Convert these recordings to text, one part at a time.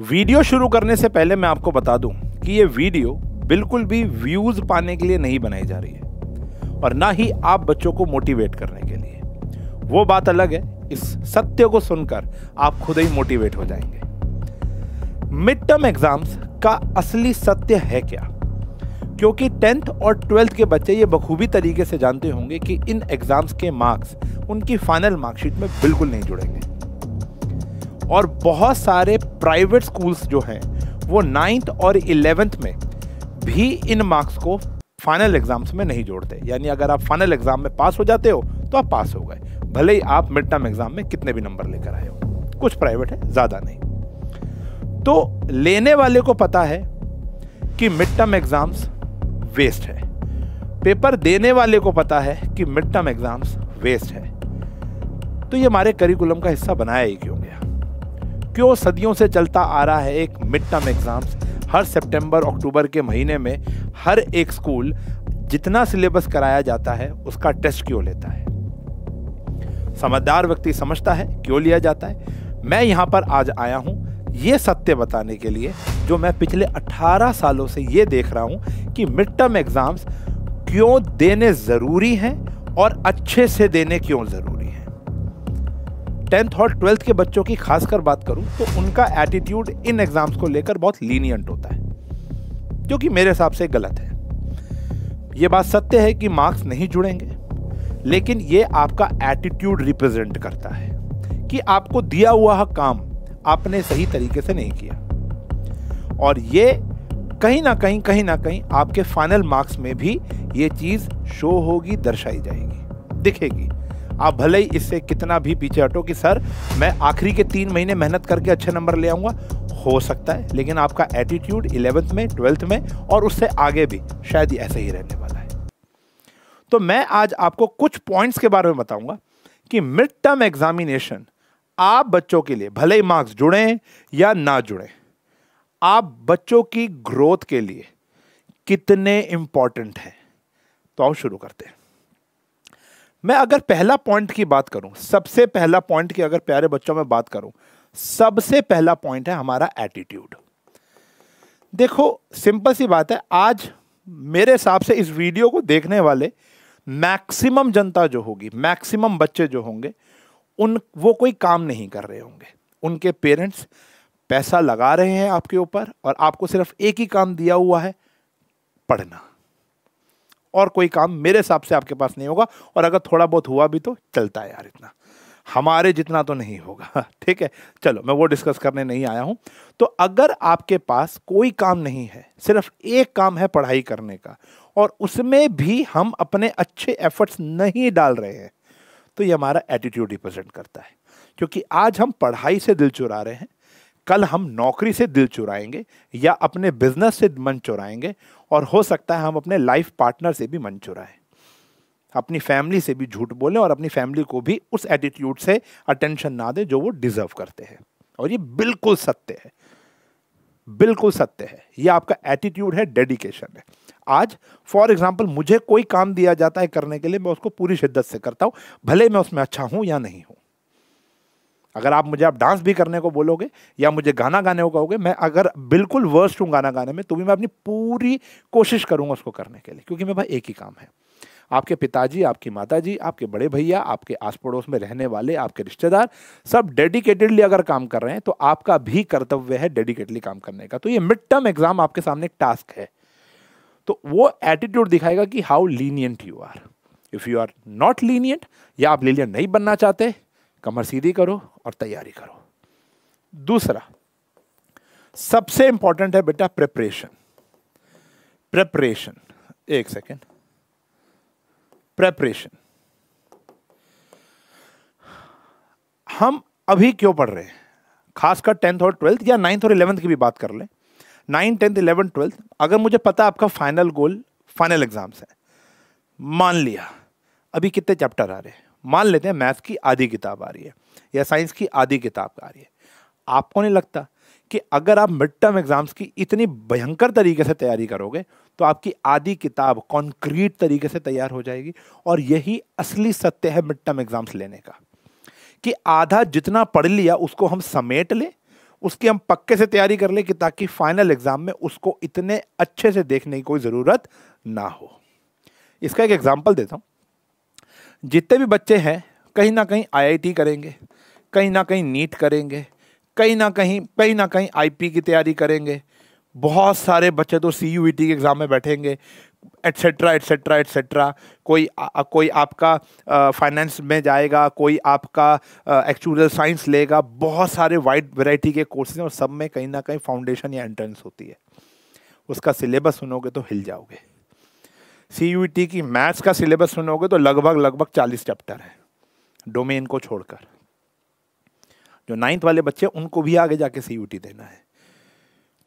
video शुरू करने से पहले मैं आपको बता दूं कि ये वीडियो बिल्कुल भी व्यूज पाने के लिए नहीं बनाई जा रही है और ना ही आप बच्चों को मोटिवेट करने के लिए वो बात अलग है इस सत्य को सुनकर आप खुद ही मोटिवेट हो जाएंगे मिड टर्म एग्जाम्स का असली सत्य है क्या क्योंकि टेंथ और ट्वेल्थ के बच्चे ये बखूबी तरीके से जानते होंगे कि इन एग्ज़ाम्स के मार्क्स उनकी फाइनल मार्कशीट में बिल्कुल नहीं जुड़ेंगे और बहुत सारे प्राइवेट स्कूल्स जो हैं वो नाइन्थ और इलेवेंथ में भी इन मार्क्स को फाइनल एग्ज़ाम्स में नहीं जोड़ते यानी अगर आप फाइनल एग्ज़ाम में पास हो जाते हो तो आप पास हो गए भले ही आप मिड टर्म एग्ज़ाम में कितने भी नंबर लेकर आए हो कुछ प्राइवेट है ज़्यादा नहीं तो लेने वाले को पता है कि मिड टर्म एग्ज़ाम्स वेस्ट है पेपर देने वाले को पता है कि मिड टर्म एग्ज़ाम्स वेस्ट है तो ये हमारे करिकुलम का हिस्सा बनाया ही क्यों गया क्यों सदियों से चलता आ रहा है एक मिड टर्म एग्ज़ाम्स हर सितंबर अक्टूबर के महीने में हर एक स्कूल जितना सिलेबस कराया जाता है उसका टेस्ट क्यों लेता है समझदार व्यक्ति समझता है क्यों लिया जाता है मैं यहाँ पर आज आया हूँ ये सत्य बताने के लिए जो मैं पिछले 18 सालों से ये देख रहा हूँ कि मिड टर्म एग्ज़ाम्स क्यों देने ज़रूरी हैं और अच्छे से देने क्यों ज़रूरी टेंथ और ट्वेल्थ के बच्चों की खासकर बात करूँ तो उनका एटीट्यूड इन एग्ज़ाम्स को लेकर बहुत लीनियंट होता है जो कि मेरे हिसाब से गलत है ये बात सत्य है कि मार्क्स नहीं जुड़ेंगे लेकिन ये आपका एटीट्यूड रिप्रेजेंट करता है कि आपको दिया हुआ काम आपने सही तरीके से नहीं किया और ये कहीं ना कहीं कहीं ना कहीं आपके फाइनल मार्क्स में भी ये चीज़ शो होगी दर्शाई जाएगी दिखेगी आप भले ही इससे कितना भी पीछे हटो कि सर मैं आखिरी के तीन महीने मेहनत करके अच्छे नंबर ले आऊँगा हो सकता है लेकिन आपका एटीट्यूड इलेवेंथ में ट्वेल्थ में और उससे आगे भी शायद ऐसे ही रहने वाला है तो मैं आज आपको कुछ पॉइंट्स के बारे में बताऊंगा कि मिड टर्म एग्जामिनेशन आप बच्चों के लिए भले ही मार्क्स जुड़े या ना जुड़े आप बच्चों की ग्रोथ के लिए कितने इंपॉर्टेंट हैं तो आओ शुरू करते हैं मैं अगर पहला पॉइंट की बात करूं सबसे पहला पॉइंट की अगर प्यारे बच्चों में बात करूं सबसे पहला पॉइंट है हमारा एटीट्यूड देखो सिंपल सी बात है आज मेरे हिसाब से इस वीडियो को देखने वाले मैक्सिमम जनता जो होगी मैक्सिमम बच्चे जो होंगे उन वो कोई काम नहीं कर रहे होंगे उनके पेरेंट्स पैसा लगा रहे हैं आपके ऊपर और आपको सिर्फ एक ही काम दिया हुआ है पढ़ना और कोई काम मेरे हिसाब से आपके पास नहीं होगा और अगर थोड़ा बहुत हुआ भी तो चलता है यार इतना हमारे जितना तो नहीं होगा ठीक है चलो मैं वो डिस्कस करने नहीं आया हूँ तो अगर आपके पास कोई काम नहीं है सिर्फ एक काम है पढ़ाई करने का और उसमें भी हम अपने अच्छे एफर्ट्स नहीं डाल रहे हैं तो ये हमारा एटीट्यूड रिप्रेजेंट करता है क्योंकि आज हम पढ़ाई से दिल चुरा रहे हैं कल हम नौकरी से दिल चुराएंगे या अपने बिजनेस से मन चुराएंगे और हो सकता है हम अपने लाइफ पार्टनर से भी मन चुराएं अपनी फैमिली से भी झूठ बोलें और अपनी फैमिली को भी उस एटीट्यूड से अटेंशन ना दें जो वो डिज़र्व करते हैं और ये बिल्कुल सत्य है बिल्कुल सत्य है ये आपका एटीट्यूड है डेडिकेशन है आज फॉर एग्जाम्पल मुझे कोई काम दिया जाता है करने के लिए मैं उसको पूरी शिद्दत से करता हूँ भले मैं उसमें अच्छा हूँ या नहीं हूँ अगर आप मुझे आप डांस भी करने को बोलोगे या मुझे गाना गाने को कहोगे मैं अगर बिल्कुल वर्स्ट हूँ गाना गाने में तो भी मैं अपनी पूरी कोशिश करूँगा उसको करने के लिए क्योंकि मेरे पास एक ही काम है आपके पिताजी आपकी माताजी आपके बड़े भैया आपके आस पड़ोस में रहने वाले आपके रिश्तेदार सब डेडिकेटेडली अगर काम कर रहे हैं तो आपका भी कर्तव्य है डेडिकेटली काम करने का तो ये मिड टर्म एग्जाम आपके सामने एक टास्क है तो वो एटीट्यूड दिखाएगा कि how lenient you are if you are not lenient या आप लीनियंट नहीं बनना चाहते कमर सीधी करो और तैयारी करो दूसरा सबसे इंपॉर्टेंट है बेटा प्रेपरेशन प्रेपरेशन एक सेकेंड प्रेपरेशन हम अभी क्यों पढ़ रहे हैं खासकर टेंथ और ट्वेल्थ या नाइन्थ और इलेवंथ की भी बात कर लें नाइन्थ टेंथ इलेवंथ ट्वेल्थ अगर मुझे पता आपका फाइनल गोल फाइनल एग्जाम्स है मान लिया अभी कितने चैप्टर आ रहे हैं मान लेते हैं मैथ की आधी किताब आ रही है या साइंस की आधी किताब आ रही है आपको नहीं लगता कि अगर आप मिड टर्म एग्जाम्स की इतनी भयंकर तरीके से तैयारी करोगे तो आपकी आधी किताब कॉन्क्रीट तरीके से तैयार हो जाएगी और यही असली सत्य है मिड टर्म एग्जाम्स लेने का कि आधा जितना पढ़ लिया उसको हम समेट लें उसकी हम पक्के से तैयारी कर लें कि ताकि फाइनल एग्जाम में उसको इतने अच्छे से देखने की कोई ज़रूरत ना हो इसका एक एग्जाम्पल देता हूँ जितने भी बच्चे हैं कहीं ना कहीं आईआईटी करेंगे कहीं ना कहीं नीट करेंगे कहीं ना कहीं कहीं ना कहीं आईपी की तैयारी करेंगे बहुत सारे बच्चे तो सी यू ई टी के एग्ज़ाम में बैठेंगे एट्सेट्रा एट्सेट्रा एट्सेट्रा कोई आ, कोई आपका फाइनेंस में जाएगा कोई आपका एक्चुअल साइंस लेगा बहुत सारे वाइड वैरायटी के कोर्सेज और सब में कहीं ना कहीं फाउंडेशन या एंट्रेंस होती है उसका सिलेबस सुनोगे तो हिल जाओगे सी की मैथ्स का सिलेबस सुनोगे तो लगभग लगभग चालीस चैप्टर है डोमेन को छोड़कर जो नाइन्थ वाले बच्चे उनको भी आगे जाके सी देना है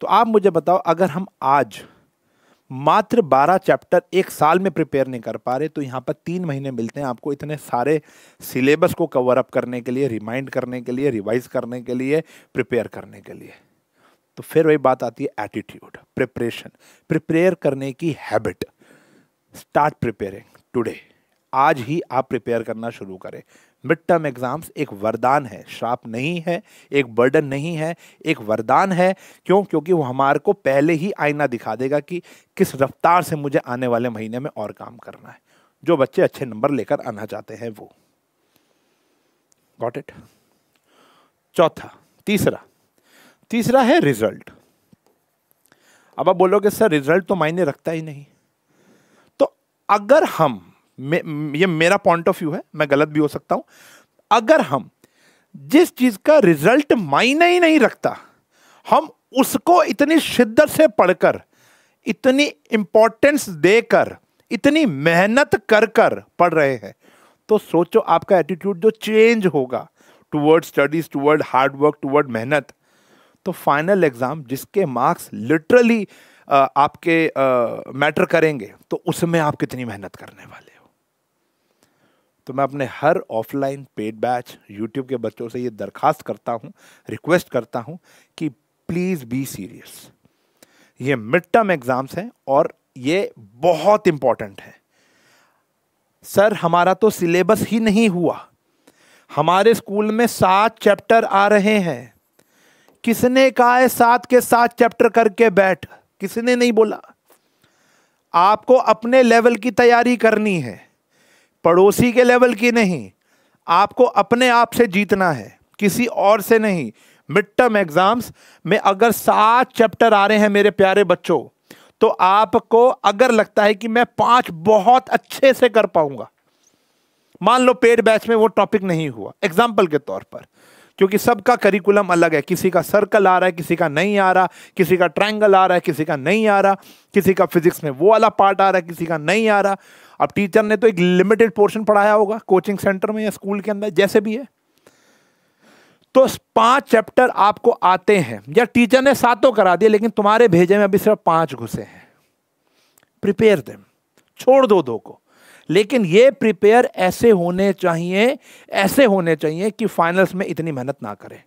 तो आप मुझे बताओ अगर हम आज मात्र बारह चैप्टर एक साल में प्रिपेयर नहीं कर पा रहे तो यहाँ पर तीन महीने मिलते हैं आपको इतने सारे सिलेबस को कवर अप करने के लिए रिमाइंड करने के लिए रिवाइज करने के लिए प्रिपेयर करने के लिए तो फिर वही बात आती है एटीट्यूड प्रिपरेशन प्रिपेयर करने की हैबिट स्टार्ट प्रिपेयरिंग टुडे आज ही आप प्रिपेयर करना शुरू करें मिड टर्म एग्ज़ाम्स एक वरदान है श्राप नहीं है एक बर्डन नहीं है एक वरदान है क्यों क्योंकि वो हमारे को पहले ही आईना दिखा देगा कि किस रफ्तार से मुझे आने वाले महीने में और काम करना है जो बच्चे अच्छे नंबर लेकर आना चाहते हैं वो गॉट इट चौथा तीसरा तीसरा है रिजल्ट अब आप बोलोगे सर रिजल्ट तो मायने रखता ही नहीं अगर हम मे, ये मेरा पॉइंट ऑफ व्यू है मैं गलत भी हो सकता हूं अगर हम जिस चीज का रिजल्ट मायने ही नहीं रखता हम उसको इतनी शिद्दत से पढ़कर इतनी इंपॉर्टेंस देकर इतनी मेहनत कर कर पढ़ रहे हैं तो सोचो आपका एटीट्यूड जो चेंज होगा toward studies toward hard work toward मेहनत तो फाइनल एग्जाम जिसके मार्क्स लिटरली आपके मैटर करेंगे तो उसमें आप कितनी मेहनत करने वाले हो तो मैं अपने हर ऑफलाइन पेड बैच यूट्यूब के बच्चों से ये दरखास्त करता हूँ रिक्वेस्ट करता हूँ कि प्लीज़ बी सीरियस ये मिड टर्म एग्ज़ाम्स हैं और ये बहुत इम्पॉर्टेंट है सर हमारा तो सिलेबस ही नहीं हुआ हमारे स्कूल में सात चैप्टर आ रहे हैं किसने कहा है सात के सात चैप्टर करके बैठ किसी ने नहीं बोला आपको अपने लेवल की तैयारी करनी है पड़ोसी के लेवल की नहीं आपको अपने आप से जीतना है किसी और से नहीं मिड टर्म एग्जाम्स में अगर सात चैप्टर आ रहे हैं मेरे प्यारे बच्चों तो आपको अगर लगता है कि मैं पांच बहुत अच्छे से कर पाऊंगा मान लो पेड बैच में वो टॉपिक नहीं हुआ एग्जाम्पल के तौर पर क्योंकि सबका करिकुलम अलग है किसी का सर्कल आ रहा है किसी का नहीं आ रहा किसी का ट्रायंगल आ रहा है किसी का नहीं आ रहा किसी का फिजिक्स में वो वाला पार्ट आ रहा है किसी का नहीं आ रहा अब टीचर ने तो एक लिमिटेड पोर्शन पढ़ाया होगा कोचिंग सेंटर में या स्कूल के अंदर जैसे भी है तो पांच चैप्टर आपको आते हैं या टीचर ने सातों करा दिए लेकिन तुम्हारे भेजे में अभी सिर्फ पांच घुसे हैं प्रिपेयर देम छोड़ दो दो को लेकिन ये प्रिपेयर ऐसे होने चाहिए ऐसे होने चाहिए कि फाइनल्स में इतनी मेहनत ना करें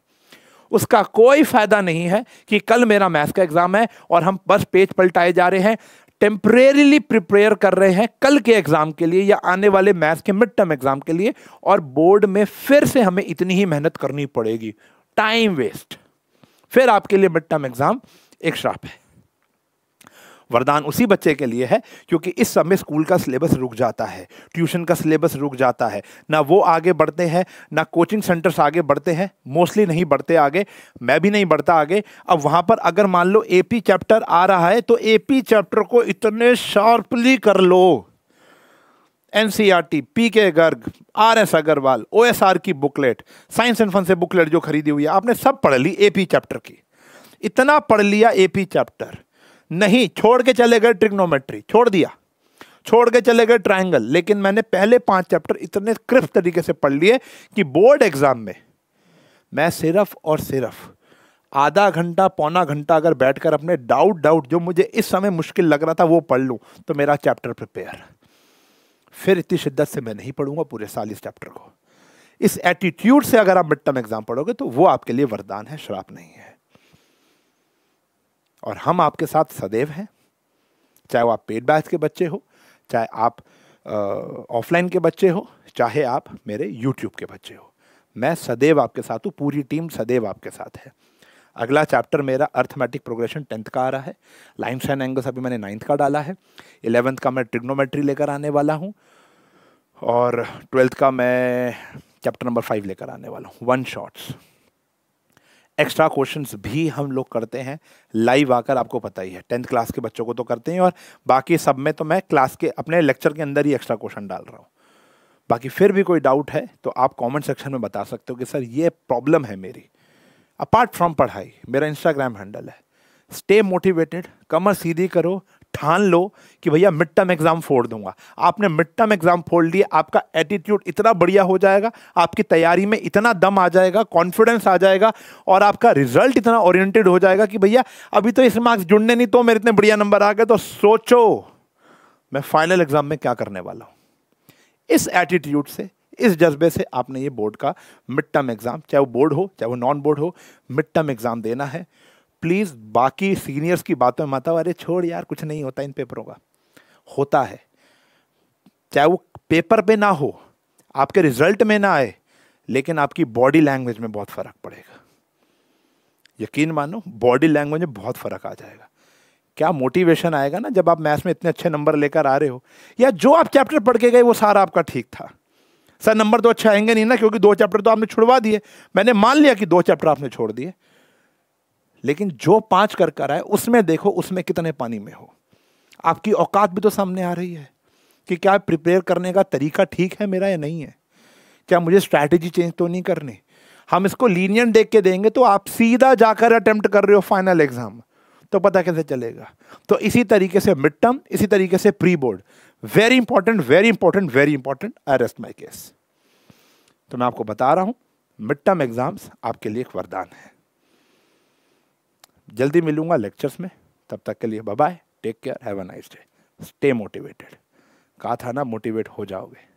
उसका कोई फ़ायदा नहीं है कि कल मेरा मैथ्स का एग्ज़ाम है और हम बस पेज पलटाए जा रहे हैं टेम्परेली प्रिपेयर कर रहे हैं कल के एग्ज़ाम के लिए या आने वाले मैथ्स के मिड टर्म एग्ज़ाम के लिए और बोर्ड में फिर से हमें इतनी ही मेहनत करनी पड़ेगी टाइम वेस्ट फिर आपके लिए मिड टर्म एग्ज़ाम एक श्राप है वरदान उसी बच्चे के लिए है क्योंकि इस समय स्कूल का सिलेबस रुक जाता है ट्यूशन का सिलेबस रुक जाता है ना वो आगे बढ़ते हैं ना कोचिंग सेंटर्स आगे बढ़ते हैं मोस्टली नहीं बढ़ते आगे मैं भी नहीं बढ़ता आगे अब वहाँ पर अगर मान लो ए चैप्टर आ रहा है तो ए चैप्टर को इतने शार्पली कर लो N C R T P K Garg R S Agarwal O S R की बुकलेट साइंस एंड फन से बुकलेट जो खरीदी हुई है आपने सब पढ़ ली ए पी चैप्टर की इतना पढ़ लिया ए पी चैप्टर नहीं छोड़ के चले गए ट्रिग्नोमेट्री छोड़ दिया छोड़ के चले गए ट्राइंगल लेकिन मैंने पहले पांच चैप्टर इतने क्रिस्प तरीके से पढ़ लिए कि बोर्ड एग्जाम में मैं सिर्फ और सिर्फ आधा घंटा पौना घंटा अगर बैठकर अपने डाउट डाउट जो मुझे इस समय मुश्किल लग रहा था वो पढ़ लूँ तो मेरा चैप्टर प्रिपेयर फिर इतनी शिद्दत से मैं नहीं पढ़ूंगा पूरे साल इस चैप्टर को इस एटीट्यूड से अगर आप मिड टर्म एग्जाम पढ़ोगे तो वो आपके लिए वरदान है श्राप नहीं है और हम आपके साथ सदैव हैं चाहे वो आप पेड बैच के बच्चे हो चाहे आप ऑफलाइन के बच्चे हो चाहे आप मेरे यूट्यूब के बच्चे हो मैं सदैव आपके साथ हूँ पूरी टीम सदैव आपके साथ है अगला चैप्टर मेरा अर्थमेटिक प्रोग्रेशन टेंथ का आ रहा है लाइन्स एंड एंगल्स अभी मैंने नाइन्थ का डाला है इलेवंथ का मैं ट्रिग्नोमेट्री लेकर आने वाला हूँ और ट्वेल्थ का मैं चैप्टर नंबर फाइव लेकर आने वाला हूँ वन शॉट्स एक्स्ट्रा क्वेश्चंस भी हम लोग करते हैं लाइव आकर आपको पता ही है टेंथ क्लास के बच्चों को तो करते हैं और बाकी सब में तो मैं क्लास के अपने लेक्चर के अंदर ही एक्स्ट्रा क्वेश्चन डाल रहा हूँ बाकी फिर भी कोई डाउट है तो आप कमेंट सेक्शन में बता सकते हो कि सर ये प्रॉब्लम है मेरी अपार्ट फ्रॉम पढ़ाई मेरा इंस्टाग्राम हैंडल है स्टे मोटिवेटेड कमर सीधी करो ठान लो कि भैया मिड टर्म एग्जाम फोड़ दूंगा आपने मिड टर्म एग्जाम फोड़ लिए आपका एटीट्यूड इतना बढ़िया हो जाएगा आपकी तैयारी में इतना दम आ जाएगा कॉन्फिडेंस आ जाएगा और आपका रिजल्ट इतना ओरिएंटेड हो जाएगा कि भैया अभी तो इस मार्क्स जुड़ने नहीं तो मेरे इतने बढ़िया नंबर आ गए तो सोचो मैं फाइनल एग्जाम में क्या करने वाला हूँ इस एटीट्यूड से इस जज्बे से आपने ये बोर्ड का मिड टर्म एग्जाम चाहे वो बोर्ड हो चाहे वो नॉन बोर्ड हो मिड टर्म एग्जाम देना है प्लीज़ बाकी सीनियर्स की बातों में माता अरे छोड़ यार कुछ नहीं होता इन पेपरों का होता है चाहे वो पेपर पे ना हो आपके रिजल्ट में ना आए लेकिन आपकी बॉडी लैंग्वेज में बहुत फ़र्क पड़ेगा यकीन मानो बॉडी लैंग्वेज में बहुत फ़र्क आ जाएगा क्या मोटिवेशन आएगा ना जब आप मैथ्स में इतने अच्छे नंबर लेकर आ रहे हो या जो आप चैप्टर पढ़ के गए वो सारा आपका ठीक था सर नंबर तो अच्छे आएंगे नहीं ना क्योंकि दो चैप्टर तो आपने छुड़वा दिए मैंने मान लिया कि दो चैप्टर आपने छोड़ दिए लेकिन जो पांच कर कर आए उसमें देखो उसमें कितने पानी में हो आपकी औकात भी तो सामने आ रही है कि क्या प्रिपेयर करने का तरीका ठीक है मेरा या नहीं है क्या मुझे स्ट्रैटेजी चेंज तो नहीं करनी हम इसको लीनियन देख के देंगे तो आप सीधा जाकर अटेम्प्ट कर रहे हो फाइनल एग्जाम तो पता कैसे चलेगा तो इसी तरीके से मिड टर्म इसी तरीके से pre board very important very important very important I rest my case तो मैं आपको बता रहा हूँ मिड टर्म एग्जाम्स आपके लिए एक वरदान है जल्दी मिलूंगा लेक्चर्स में तब तक के लिए bye take care have a nice day stay motivated कहा था ना मोटिवेट हो जाओगे